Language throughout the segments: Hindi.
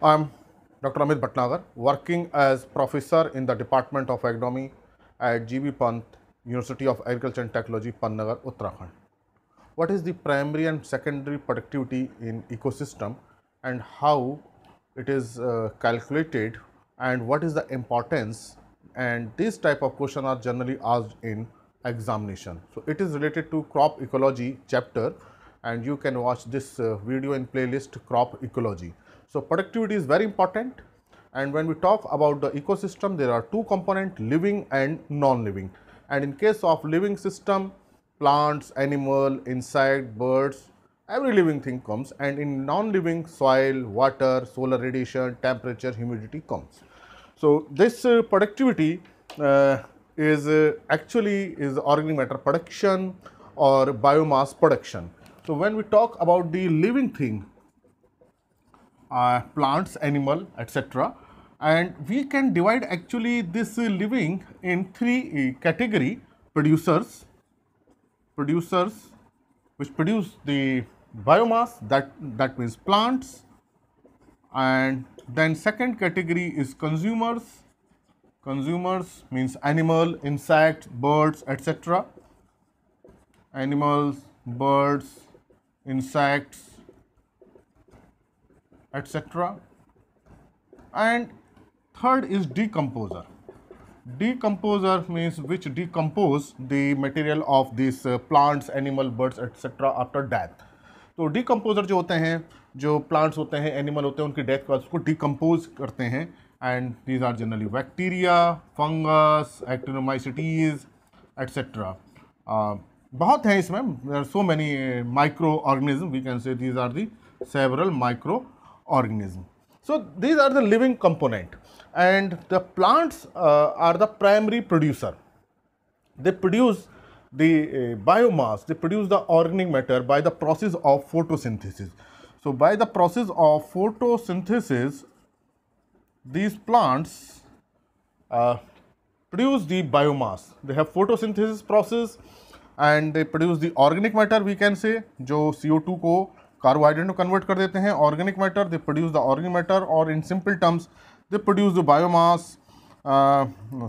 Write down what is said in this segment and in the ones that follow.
I am Dr. Amit Bhatnagar, working as professor in the Department of Agronomy at GB Pant, University of Agriculture and Technology, Pannagar, Uttarakhand. What is the primary and secondary productivity in ecosystem and how it is uh, calculated and what is the importance and these type of question are generally asked in examination. So, it is related to crop ecology chapter and you can watch this uh, video in playlist crop ecology. So productivity is very important and when we talk about the ecosystem there are two component living and non-living and in case of living system plants, animal, insect, birds every living thing comes and in non-living soil, water, solar radiation, temperature, humidity comes. So this uh, productivity uh, is uh, actually is organic matter production or biomass production. So when we talk about the living thing, uh, plants, animal, etc. And we can divide actually this living in three uh, category producers, producers which produce the biomass that that means plants and then second category is consumers consumers means animal insect birds etc animals birds insects etc and third is decomposer decomposer means which decompose the material of these uh, plants animal birds etc after death तो डीकम्पोजर जो होते हैं जो प्लांट्स होते हैं एनिमल होते हैं उनकी डेथ के बाद उसको डिकम्पोज करते हैं and these are generally bacteria fungus actinomycetes etcetera बहुत हैं इसमें so many micro organism we can say these are the several micro organism. So these are the living component and the plants uh, are the primary producer. They produce the uh, biomass, they produce the organic matter by the process of photosynthesis. So by the process of photosynthesis, these plants uh, produce the biomass. They have photosynthesis process and they produce the organic matter we can say, जो CO2 को कार्बोहाइड्रेट में कन्वर्ट कर देते हैं organic matter they produce the organic matter और in simple terms they produce the biomass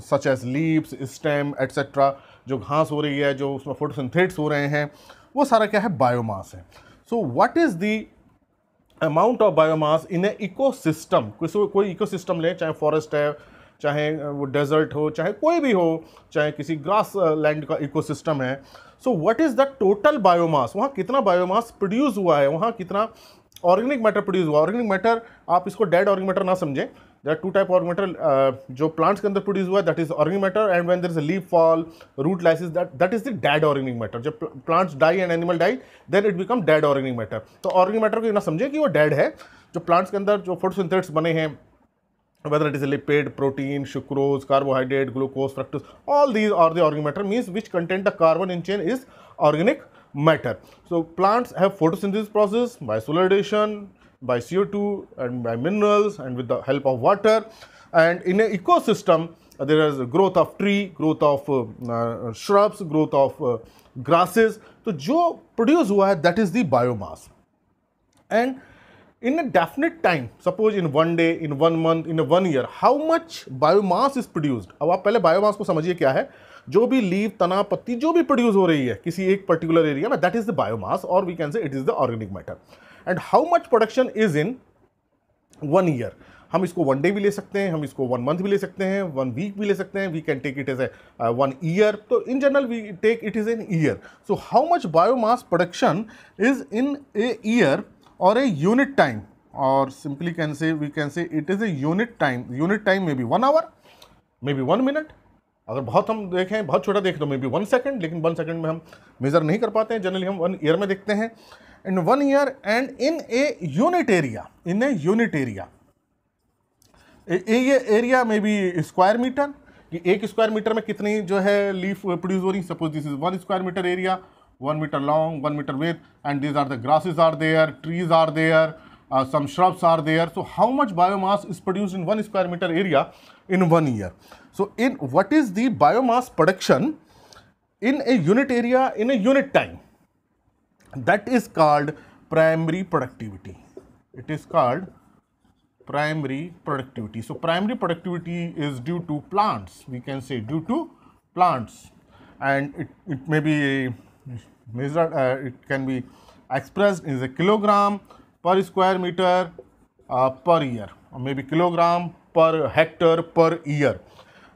such as leaves stem etcetera जो घास हो रही है जो उसमें फोटोसिंथेट्स हो रहे हैं वो सारा क्या है बायोमास है so what is the amount of biomass in a ecosystem किसी कोई इकोसिस्टम लें चाहे फॉरेस्ट है चाहे वो डेजर्ट हो चाहे कोई भी हो चाहे किसी ग्रास लैंड का इकोसिस्टम है so what is the total biomass वहाँ कितना बायोमास प्रोड्यूस हुआ है वहाँ कितना ऑर्गेनिक मैटर प्रोड्यूस हुआ ऑर्गेनिक मैटर आप इसको डेड ऑर्गेनिक मैटर ना समझें that two type organic matter जो प्लांट्स के अंदर प्रोड्यूस हुआ है that is organic matter and when there is leaf fall root lysis that that is the dead organic matter जब plants die and animal die then it become dead organic matter तो ऑर्गेनिक मैटर को ना समझें कि वो डेड है जो प्लांट्स के अंदर जो फोटोसिंथेटिक्स बने हैं whether it is a lipid, protein, sucrose, carbohydrate, glucose, fructose, all these are the organic matter means which contain the carbon in chain is organic matter. So, plants have photosynthesis process by solarization, by CO2 and by minerals and with the help of water and in an ecosystem there is there is growth of tree, growth of uh, uh, shrubs, growth of uh, grasses. So, जो produce हुआ है that is the biomass and in a definite time suppose in one day in one month in a one year how much biomass is produced ab aap pehle biomass ko samjhiye kya hai jo bhi leaf tana patti jo bhi produce ho rahi hai kisi ek particular area mein that is the biomass or we can say it is the organic matter and how much production is in one year हम इसको वन डे भी ले सकते हैं हम इसको वन मंथ भी ले सकते हैं वन वीक भी ले सकते हैं we can take it is a one year तो in general we take it is an year so how much biomass production is in a year और ए यूनिट टाइम और simply can say we can say it is a unit time unit time maybe one hour maybe one minute अगर बहुत हम देखें बहुत छोटा देखें तो मे बी वन सेकेंड लेकिन वन सेकेंड में हम मेज़र नहीं कर पाते हैं जनरली हम वन ईयर में देखते हैं and one year and in a unit area in a unit area ये एरिया में भी स्क्वायर मीटर कि एक स्क्वायर मीटर में कितनी जो है लीफ प्रोड्यूस हो रही suppose this is one square metre area 1 meter long, 1 meter width and these are the grasses are there, trees are there, uh, some shrubs are there. So how much biomass is produced in 1 square meter area in one year? So in what is the biomass production in a unit area in a unit time? That is called primary productivity. It is called primary productivity. So primary productivity is due to plants. We can say due to plants and it, it may be measured uh, it can be expressed in the kilogram per square meter uh, per year or maybe kilogram per hectare per year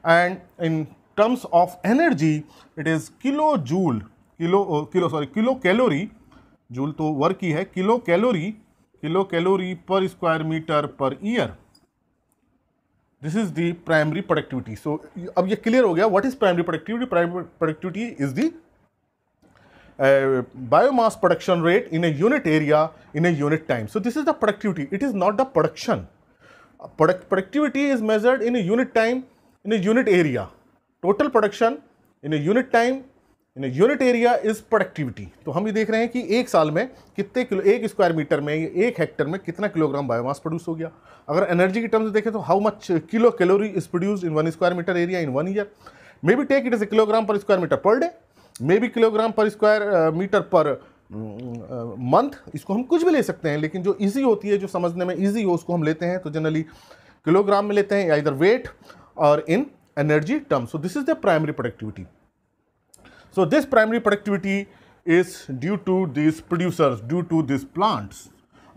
and in terms of energy it is kilo joule kilo uh, kilo sorry kilo calorie joule to work hi hai kilo calorie kilo calorie per square meter per year this is the primary productivity so ab ye clear ho gaya what is primary productivity primary productivity is the biomass production rate in a unit area in a unit time. So this is the productivity. It is not the production. Product productivity is measured in a unit time in a unit area. Total production in a unit time in unit area is productivity तो हम ये देख रहे हैं कि एक साल में कितने किलो एक स्क्वायर मीटर में एक हेक्टर में कितना किलोग्राम बायोमास प्रोड्यूस हो गया अगर एनर्जी की टर्म्स देखें तो how much kilo calorie is produce in one square metre area in one year maybe take it is a kilogram per square metre per day maybe kilogram per square metre per month इसको हम कुछ भी ले सकते हैं लेकिन जो इजी होती है जो समझने में इजी हो उसको हम लेते हैं तो जनरली किलोग्राम में लेते हैं या इधर वेट और in energy term so this is the primary productivity so this primary productivity is due to this producers due to this plants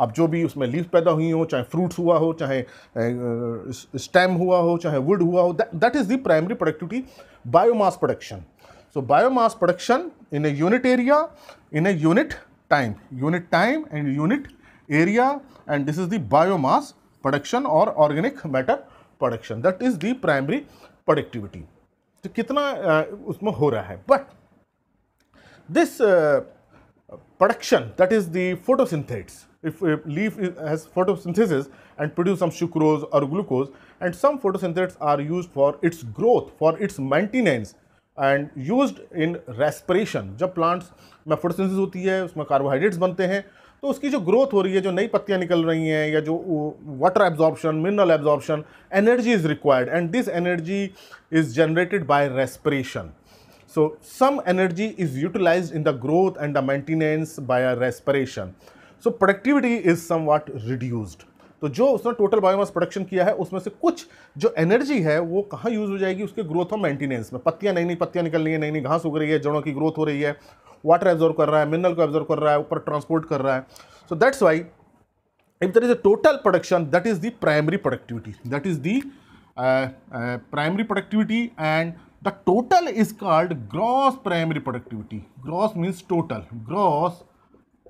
अब जो भी उसमें लीव्स पैदा हुई हो चाहे फ्रूट्स हुआ हो चाहे स्टेम uh, हुआ हो चाहे वुड हुआ हो that is the primary productivity biomass production So biomass production in a unit area, in a unit time, unit time and unit area and this is the biomass production or organic matter production. That is the primary productivity. So, कितना उसमें हो रहा है this uh, production that is the photosynthesis. if a leaf has photosynthesis and produce some sucrose or glucose and some photosynthetics are used for its growth for its maintenance and use in respiration जब प्लांट्स में फोटोसिंथेसिस होती है उसमें कार्बोहाइड्रेट्स बनते हैं तो उसकी जो ग्रोथ हो रही है जो नई पत्तियाँ निकल रही हैं या जो water absorption mineral absorption energy is required and this energy is generated by respiration so some energy is utilize in the growth and the maintenance by respiration so productivity is somewhat reduced तो जो उसने टोटल बायोमास प्रोडक्शन किया है उसमें से कुछ जो एनर्जी है वो कहाँ यूज़ हो जाएगी उसके ग्रोथ और मेंटेनेंस में पत्तियाँ नई नई पत्तियाँ निकल रही है नई नई घास उग रही है जड़ों की ग्रोथ हो रही है वाटर एब्जॉर्व कर रहा है मिनरल को एब्जॉर्व कर रहा है ऊपर ट्रांसपोर्ट कर रहा है so that's why if there is a total production that is the primary productivity that is the primary productivity and the total is called gross primary productivity gross means total gross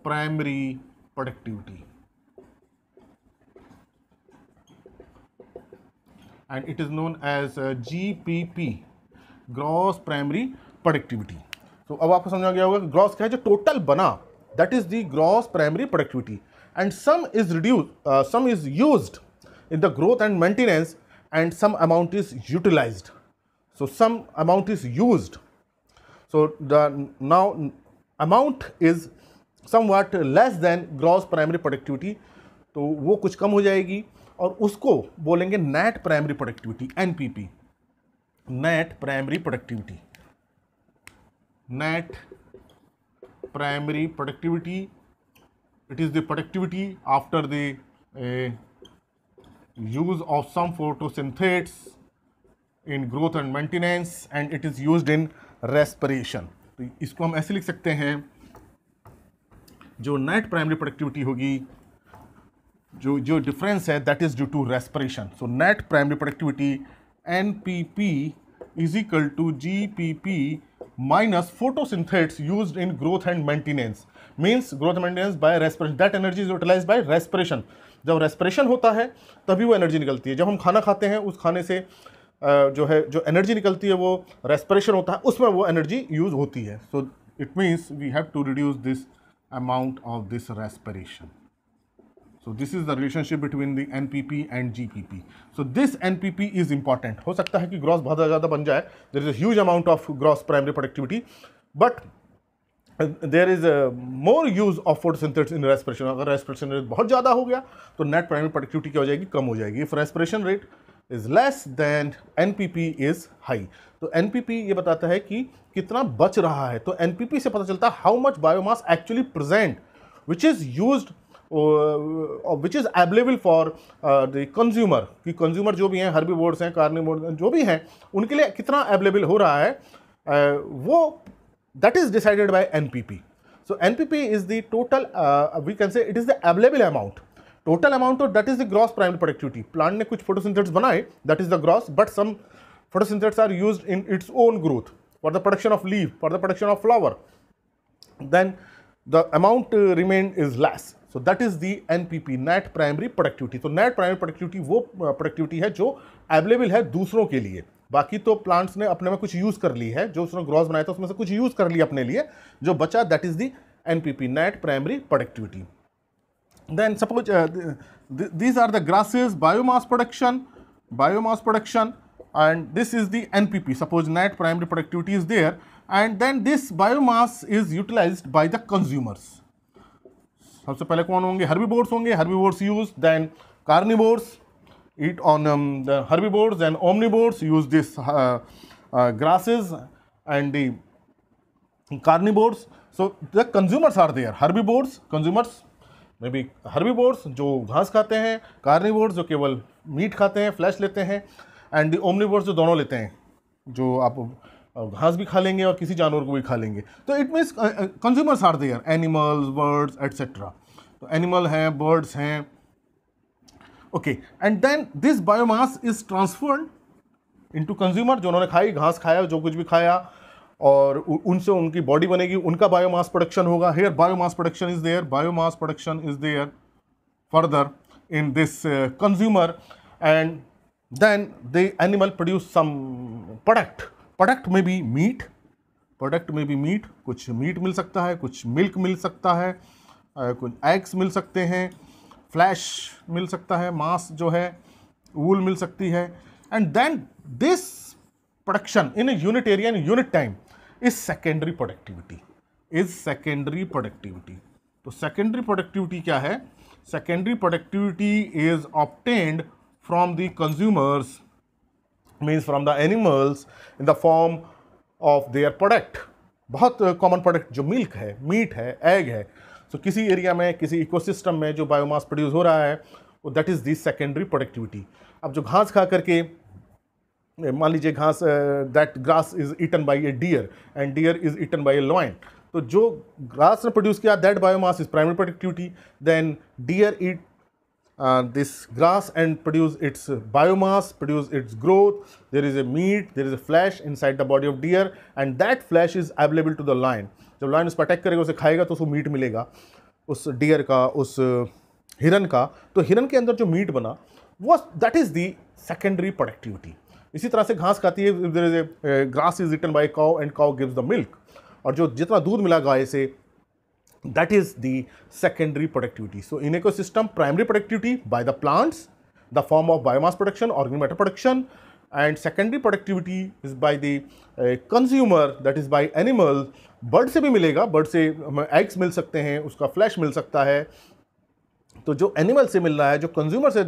primary productivity and it is known as G P P gross primary productivity So अब आपको समझ आ गया होगा ग्रॉस क्या है जो टोटल बना that is the gross primary productivity and some is reduce some is use in the growth and maintenance and some amount is utilize so some amount is use so the now amount is somewhat less than gross primary productivity तो वो कुछ कम हो जाएगी और उसको बोलेंगे net primary productivity N P P net primary productivity net primary productivity it is the productivity after the use of some photosynthates in growth and maintenance and it is used in respiration तो इसको हम ऐसे लिख सकते हैं जो नेट प्राइमरी प्रोडक्टिविटी होगी जो जो डिफरेंस है that is due to respiration so net primary productivity N P P is equal to G P P minus photosynthates use in growth and maintenance means growth maintenance by respiration that energy is utilize by respiration जब रेस्परेशन होता है तभी वो एनर्जी निकलती है जब हम खाना खाते हैं उस खाने से जो है जो एनर्जी निकलती है वो रेस्परेशन होता है उसमें वो एनर्जी यूज होती है so it means we have to reduce this amount of this respiration this is the relationship between the N P P and G P P so this N P P is important हो सकता है कि ग्रॉस बहुत ज़्यादा बन जाए There is a huge amount of gross primary productivity, but there is more use of synthates in respiration अगर रेस्परेशन रेट बहुत ज़्यादा हो गया तो नेट प्राइमरी प्रोडक्टिविटी क्या हो जाएगी कम हो जाएगी if respiration rate is less then N P P is high तो एन पी पी ये बताता है कि कितना बच रहा है तो एन पी पी से पता चलता है how much biomass actually present which is use which is available for the consumer कि कंज्यूमर जो भी हैं हर्बी बोर्ड्स हैं कार्नी बोर्ड जो भी हैं उनके लिए कितना अवेलेबल हो रहा है uh, वो that is decided by N P P so N P P is the total we can say it is the available amount total amount of that is the gross primary productivity plant ने कुछ फोटोसिंथेट्स बनाए that is the gross but some photosynthates are use in its own growth for the production of leave for the production of flower then the amount remain is less so that is the N P P net primary productivity तो नेट प्राइमरी प्रोडक्टिविटी वो प्रोडक्टिविटी है जो अवेलेबल है दूसरों के लिए बाकी तो प्लांट्स ने अपने में कुछ यूज़ कर ली है जो उसने ग्रॉस बनाया था उसमें से कुछ यूज़ कर लिया अपने लिए जो बचा that is the N P P net primary productivity then suppose these are the grasses biomass production biomass production and this is the N P P suppose net primary productivity is there and then this biomass is utilize by the consumers सबसे पहले कौन होंगे हर्बी होंगे herbivores use then carnivores eat on herbivores and omnivores use this grasses and the carnivores so the consumers are there herbivores consumers maybe herbivores जो घास खाते हैं कार्नी बोर्ड्स जो केवल मीट खाते हैं फ्लैश लेते हैं एंड दी ओमनी बोर्ड्स जो दोनों लेते हैं जो आप घास भी खा लेंगे और किसी जानवर को भी खा लेंगे तो it means consumers are there animals birds etcetera तो एनिमल हैं बर्ड्स हैं okay and then this biomass is transferred into consumer जो उन्होंने खाई घास खाया जो कुछ भी खाया और उनसे उनकी बॉडी बनेगी उनका बायोमास प्रोडक्शन होगा here biomass production is there biomass production is there further in this consumer and then the animal produce some product product में भी मीट प्रोडक्ट में भी मीट कुछ मीट मिल सकता है कुछ मिल्क मिल सकता है कुछ एग्स मिल सकते हैं फ्लैश मिल सकता है मांस जो है वूल मिल सकती है and then this production in unit area in unit time is secondary productivity is secondary productivity तो सेकेंडरी प्रोडक्टिविटी क्या है secondary productivity is obtained from the consumers means from the animals in the form of their product बहुत कॉमन प्रोडक्ट जो मिल्क है मीट है एग है सो so, किसी एरिया में किसी इकोसिस्टम में जो बायोमास प्रोड्यूस हो रहा है वो that is this secondary productivity अब जो घास खा करके मान लीजिए घास that grass is eaten by a deer and deer is eaten by a lion तो जो ग्रास ने प्रोड्यूस किया that biomass is primary productivity then deer eat uh, this grass and produce its biomass, produce its growth. There is a meat, there is a flesh inside the body of deer and that flesh is available to the lion. जब lion उस पर karega use khayega to तो meat milega us deer ka us hiran ka to hiran ke andar jo meat bana was that is the secondary productivity इसी तरह से घास खाती है grass is eaten by cow and cow gives the milk और जो जितना दूध मिला गाय से that is the secondary productivity. So in ecosystem, primary productivity by the plants, the form of biomass production, organic matter production, and secondary productivity is by the uh, consumer, that is by animal. Bird से भी मिलेगा बर्ड से हम एग्स मिल सकते हैं उसका फ्लैश मिल सकता है तो जो एनिमल से मिल रहा है जो कंज्यूमर से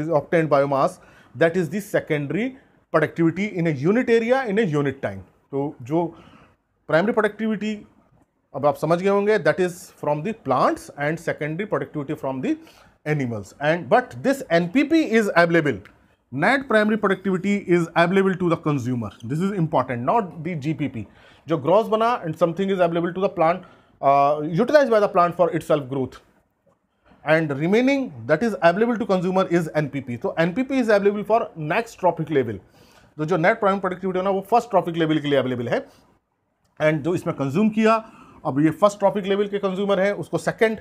is obtained biomass that is the secondary productivity in a unit area in a unit time तो जो प्राइमरी प्रोडक्टिविटी अब आप समझ गए होंगे that is from the plants and secondary productivity from the animals and but this NPP is available net primary productivity is available to the consumer this is important not the GPP जो ग्रॉस बना and something is available to the plant utilise by the plant for itself growth and remaining that is available to consumer is NPP तो NPP is available for next trophic level तो जो नेट प्राइमरी प्रोडक्टिविटी है ना वो फर्स्ट ट्रॉफिक लेवल के लिए अवेलेबल है एंड जो इसमें कंज्यूम किया अब ये फर्स्ट ट्रॉफिक लेवल के कंज्यूमर है उसको सेकेंड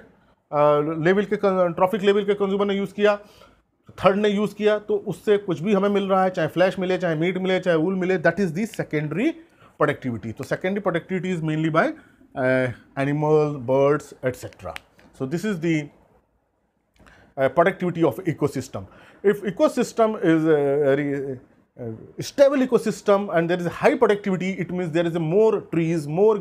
लेवल uh, के ट्रॉफिक uh, लेवल के कंज्यूमर ने यूज़ किया थर्ड ने यूज़ किया तो उससे कुछ भी हमें मिल रहा है चाहे फ्लैश मिले चाहे मीट मिले चाहे वूल मिले that is the secondary productivity तो secondary productivity is mainly by animal birds etcetera so this is the productivity of ecosystem if ecosystem is stable ecosystem and there is high productivity it it there is more more trees more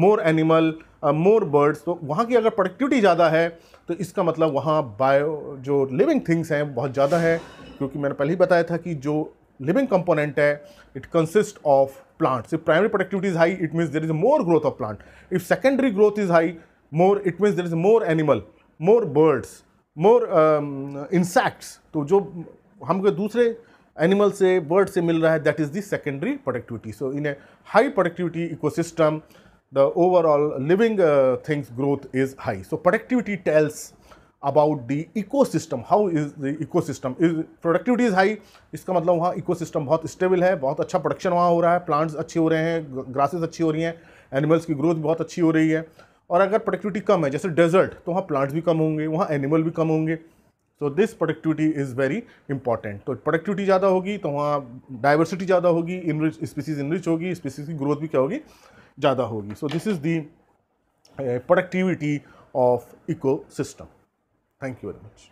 more animal more birds तो वहाँ की अगर प्रोडक्टिविटी ज़्यादा है तो इसका मतलब वहाँ बायो जो लिविंग थिंग्स हैं बहुत ज़्यादा है क्योंकि मैंने पहले ही बताया था कि जो लिविंग कंपोनेंट है it consist of plants if primary productivity is high it means there is more growth of plant if secondary growth is high more it means there is more animal more birds more insects तो जो हमको दूसरे एनिमल से बर्ड से मिल रहा है that is the secondary productivity so in a high productivity ecosystem the overall living uh, things growth is high. So productivity tells about the ecosystem how is the ecosystem is productivity is high इसका मतलब वहाँ इको सिस्टम बहुत स्टेबल है बहुत अच्छा प्रोडक्शन वहाँ हो रहा है प्लांट्स अच्छे हो रहे हैं ग्रासेस अच्छी हो रही हैं एनिमल्स की ग्रोथ बहुत अच्छी हो रही है और अगर प्रोडक्टिविटी कम है जैसे डेजर्ट तो वहाँ प्लांट्स भी कम होंगे वहाँ एनिमल भी कम होंगे so this productivity is very important तो प्रोडक्टिविटी ज़्यादा होगी तो वहाँ डाइवर्सिटी ज़्यादा होगी इनरिच स्पीसीज इनरिच होगी स्पीसीज की ग्रोथ भी क्या होगी ज़्यादा होगी so this is the productivity of ecosystem thank you very much